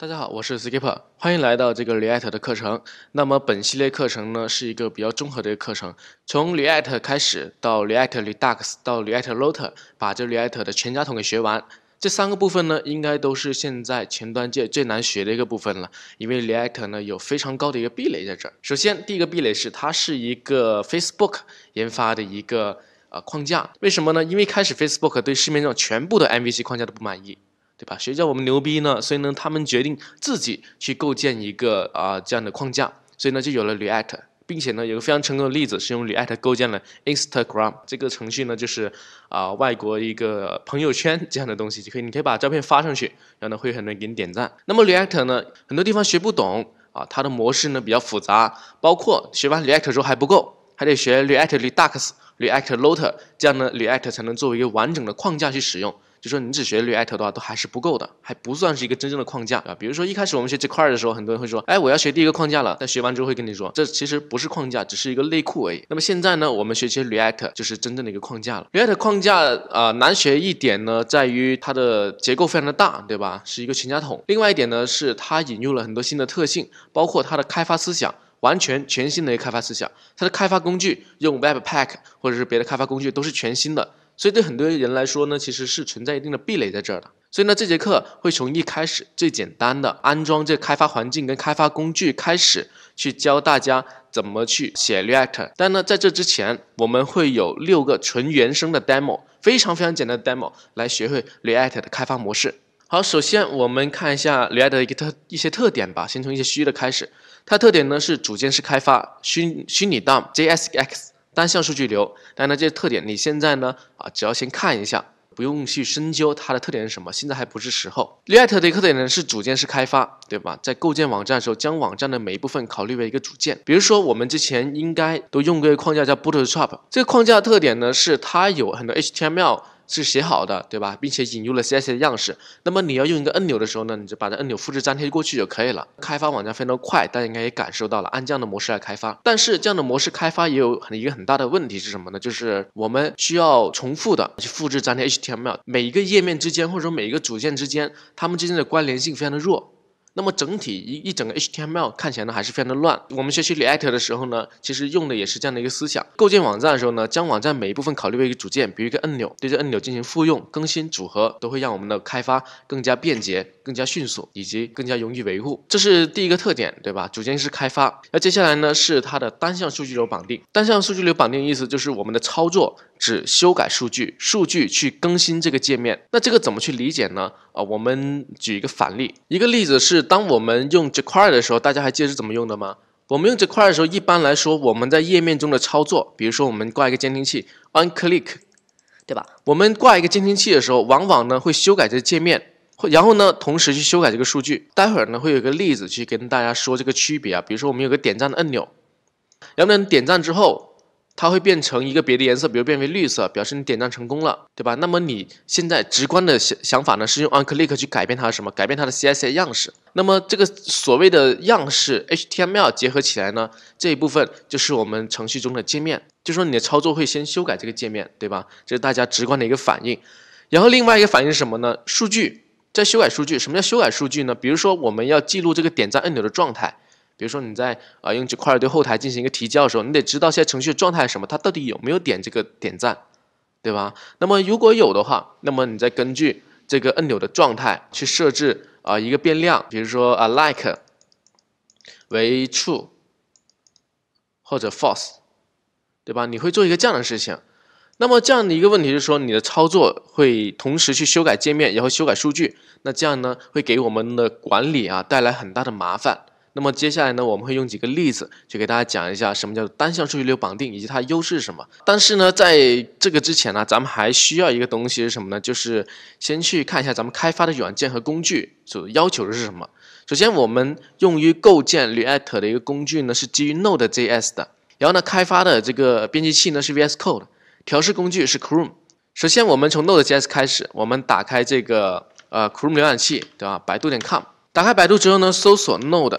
大家好，我是 Skipper，欢迎来到这个 React 的课程。那么本系列课程呢，是一个比较综合的一个课程，从 React 开始到 React Redux 到 React Router，把这 React 的全家桶给学完。这三个部分呢，应该都是现在前端界最难学的一个部分了，因为 React 呢有非常高的一个壁垒在这儿。首先，第一个壁垒是它是一个 Facebook 研发的一个呃框架，为什么呢？因为开始 Facebook 对市面上全部的 MVC 框架都不满意。对吧？谁叫我们牛逼呢？所以呢，他们决定自己去构建一个啊这样的框架，所以呢，就有了 React，并且呢，有个非常成功的例子是用 React 构建了 Instagram 这个程序呢，就是啊外国一个朋友圈这样的东西就可以，你可以把照片发上去，然后呢会很多人给你点赞。那么 React 呢，很多地方学不懂啊，它的模式呢比较复杂，包括学完 React 之后还不够，还得学 React Redux、React l o a d e r 这样呢 React 才能作为一个完整的框架去使用。就说你只学 React 的话，都还是不够的，还不算是一个真正的框架啊。比如说一开始我们学这块的时候，很多人会说：“哎，我要学第一个框架了。”但学完之后会跟你说，这其实不是框架，只是一个内裤而已。那么现在呢，我们学习 React 就是真正的一个框架了。React 框架啊，难学一点呢，在于它的结构非常的大，对吧？是一个全家桶。另外一点呢，是它引入了很多新的特性，包括它的开发思想，完全全新的一个开发思想。它的开发工具用 Webpack 或者是别的开发工具都是全新的。所以对很多人来说呢，其实是存在一定的壁垒在这儿的。所以呢，这节课会从一开始最简单的安装这开发环境跟开发工具开始，去教大家怎么去写 React。但呢，在这之前，我们会有六个纯原生的 demo，非常非常简单的 demo 来学会 React 的开发模式。好，首先我们看一下 React 的一个特一些特点吧。先从一些虚的开始，它特点呢是组件式开发，虚虚拟 DOM，JSX。单向数据流，但呢，这些特点你现在呢啊，只要先看一下，不用去深究它的特点是什么，现在还不是时候。l e a c t 的特点呢是组件式开发，对吧？在构建网站的时候，将网站的每一部分考虑为一个组件。比如说，我们之前应该都用过一个框架叫 Bootstrap，这个框架的特点呢是它有很多 HTML。是写好的，对吧？并且引入了 CSS 的样式。那么你要用一个按钮的时候呢，你就把这按钮复制粘贴过去就可以了。开发网站非常快，大家应该也感受到了。按这样的模式来开发，但是这样的模式开发也有很一个很大的问题是什么呢？就是我们需要重复的去复制粘贴 HTML，每一个页面之间或者说每一个组件之间，它们之间的关联性非常的弱。那么整体一一整个 HTML 看起来呢还是非常的乱。我们学习 React 的时候呢，其实用的也是这样的一个思想。构建网站的时候呢，将网站每一部分考虑为一个组件，比如一个按钮，对这按钮进行复用、更新、组合，都会让我们的开发更加便捷、更加迅速，以及更加容易维护。这是第一个特点，对吧？组件式开发。那接下来呢是它的单向数据流绑定。单向数据流绑定意思就是我们的操作只修改数据，数据去更新这个界面。那这个怎么去理解呢？啊，我们举一个反例，一个例子是。当我们用 jQuery 的时候，大家还记得是怎么用的吗？我们用 jQuery 的时候，一般来说，我们在页面中的操作，比如说我们挂一个监听器，on click，对吧？我们挂一个监听器的时候，往往呢会修改这个界面，然后呢同时去修改这个数据。待会儿呢会有一个例子去跟大家说这个区别啊。比如说我们有个点赞的按钮，然后呢点赞之后。它会变成一个别的颜色，比如变为绿色，表示你点赞成功了，对吧？那么你现在直观的想想法呢，是用 onclick 去改变它的什么？改变它的 CSS 样式。那么这个所谓的样式 HTML 结合起来呢，这一部分就是我们程序中的界面，就说你的操作会先修改这个界面，对吧？这是大家直观的一个反应。然后另外一个反应是什么呢？数据在修改数据。什么叫修改数据呢？比如说我们要记录这个点赞按钮的状态。比如说你在啊用这块对后台进行一个提交的时候，你得知道现在程序的状态是什么，它到底有没有点这个点赞，对吧？那么如果有的话，那么你再根据这个按钮的状态去设置啊一个变量，比如说啊 like 为 true 或者 false，对吧？你会做一个这样的事情。那么这样的一个问题就是说，你的操作会同时去修改界面，然后修改数据，那这样呢会给我们的管理啊带来很大的麻烦。那么接下来呢，我们会用几个例子去给大家讲一下什么叫做单向数据流绑定以及它的优势是什么。但是呢，在这个之前呢，咱们还需要一个东西是什么呢？就是先去看一下咱们开发的软件和工具所要求的是什么。首先，我们用于构建 React 的一个工具呢是基于 Node.js 的。然后呢，开发的这个编辑器呢是 VS Code，调试工具是 Chrome。首先，我们从 Node.js 开始，我们打开这个呃 Chrome 浏览器，对吧？百度点 com，打开百度之后呢，搜索 Node。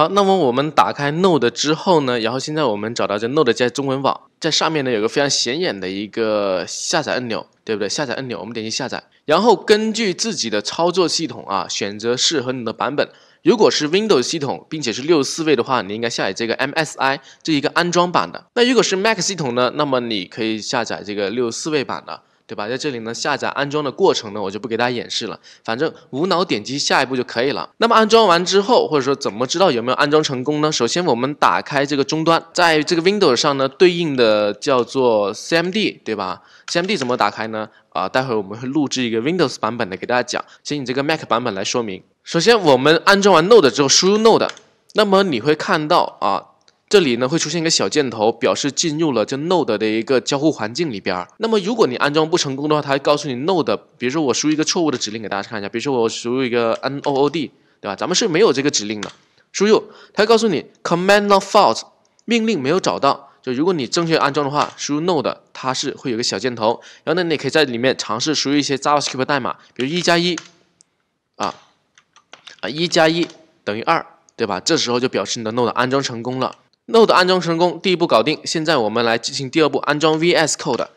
好，那么我们打开 Node 之后呢，然后现在我们找到这 Node 在中文网，在上面呢有个非常显眼的一个下载按钮，对不对？下载按钮，我们点击下载，然后根据自己的操作系统啊，选择适合你的版本。如果是 Windows 系统，并且是六十四位的话，你应该下载这个 MSI 这一个安装版的。那如果是 Mac 系统呢，那么你可以下载这个六十四位版的。对吧？在这里呢，下载安装的过程呢，我就不给大家演示了，反正无脑点击下一步就可以了。那么安装完之后，或者说怎么知道有没有安装成功呢？首先我们打开这个终端，在这个 Windows 上呢，对应的叫做 CMD，对吧？CMD 怎么打开呢？啊，待会我们会录制一个 Windows 版本的给大家讲，先以这个 Mac 版本来说明。首先我们安装完 Node 之后，输入 Node，那么你会看到啊。这里呢会出现一个小箭头，表示进入了这 Node 的一个交互环境里边儿。那么如果你安装不成功的话，它会告诉你 Node。比如说我输一个错误的指令给大家看一下，比如说我输入一个 N O O D，对吧？咱们是没有这个指令的，输入它会告诉你 Command not found，命令没有找到。就如果你正确安装的话，输入 Node，它是会有个小箭头。然后呢，你可以在里面尝试输入一些 JavaScript 代码，比如一加一，啊啊，一加一等于二，对吧？这时候就表示你的 Node 安装成功了。Node 安装成功，第一步搞定。现在我们来进行第二步，安装 VS Code。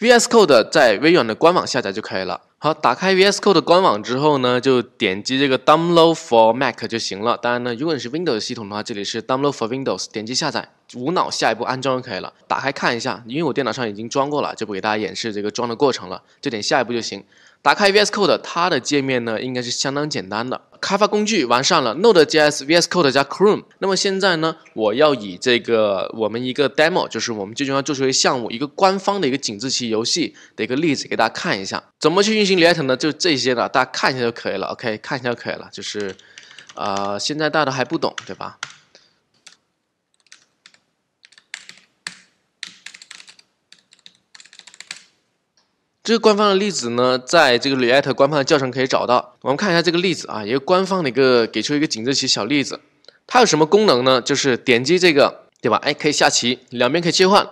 VS Code 在微软的官网下载就可以了。好，打开 VS Code 官网之后呢，就点击这个 Download for Mac 就行了。当然呢，如果你是 Windows 系统的话，这里是 Download for Windows，点击下载。无脑下一步安装就可以了，打开看一下，因为我电脑上已经装过了，就不给大家演示这个装的过程了，就点下一步就行。打开 VS Code，它的界面呢应该是相当简单的，开发工具完善了，Node.js、VS Code 加 Chrome。那么现在呢，我要以这个我们一个 demo，就是我们最终要做出一个项目，一个官方的一个井字棋游戏的一个例子给大家看一下，怎么去运行 e l e c t 呢？就这些了，大家看一下就可以了，OK，看一下就可以了，就是，呃，现在大家都还不懂，对吧？这个官方的例子呢，在这个 React 官方的教程可以找到。我们看一下这个例子啊，一个官方的一个给出一个井字棋小例子。它有什么功能呢？就是点击这个，对吧？哎，可以下棋，两边可以切换。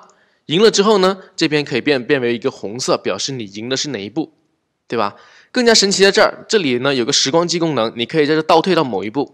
赢了之后呢，这边可以变变为一个红色，表示你赢的是哪一步，对吧？更加神奇在这儿，这里呢有个时光机功能，你可以在这倒退到某一步，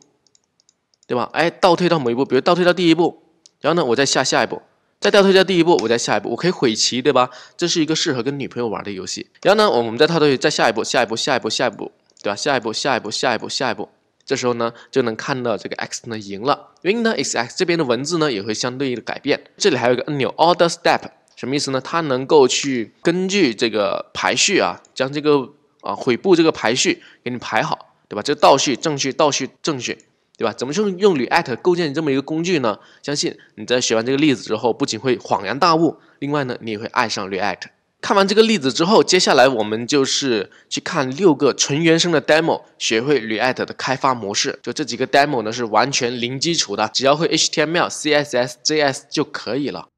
对吧？哎，倒退到某一步，比如倒退到第一步，然后呢，我再下下一步。再倒退一下第一步，我在下一步，我可以悔棋，对吧？这是一个适合跟女朋友玩的游戏。然后呢，我们再倒退，再下一步，下一步，下一步，下一步，对吧？下一步，下一步，下一步，下一步。这时候呢，就能看到这个 X 呢赢了。因为呢，x X 这边的文字呢也会相对应的改变。这里还有一个按钮，Order Step，什么意思呢？它能够去根据这个排序啊，将这个啊悔步这个排序给你排好，对吧？这倒序、正序、倒序、正序。对吧？怎么用用 React 构建这么一个工具呢？相信你在学完这个例子之后，不仅会恍然大悟，另外呢，你也会爱上 React。看完这个例子之后，接下来我们就是去看六个纯原生的 demo，学会 React 的开发模式。就这几个 demo 呢，是完全零基础的，只要会 HTML、CSS、JS 就可以了。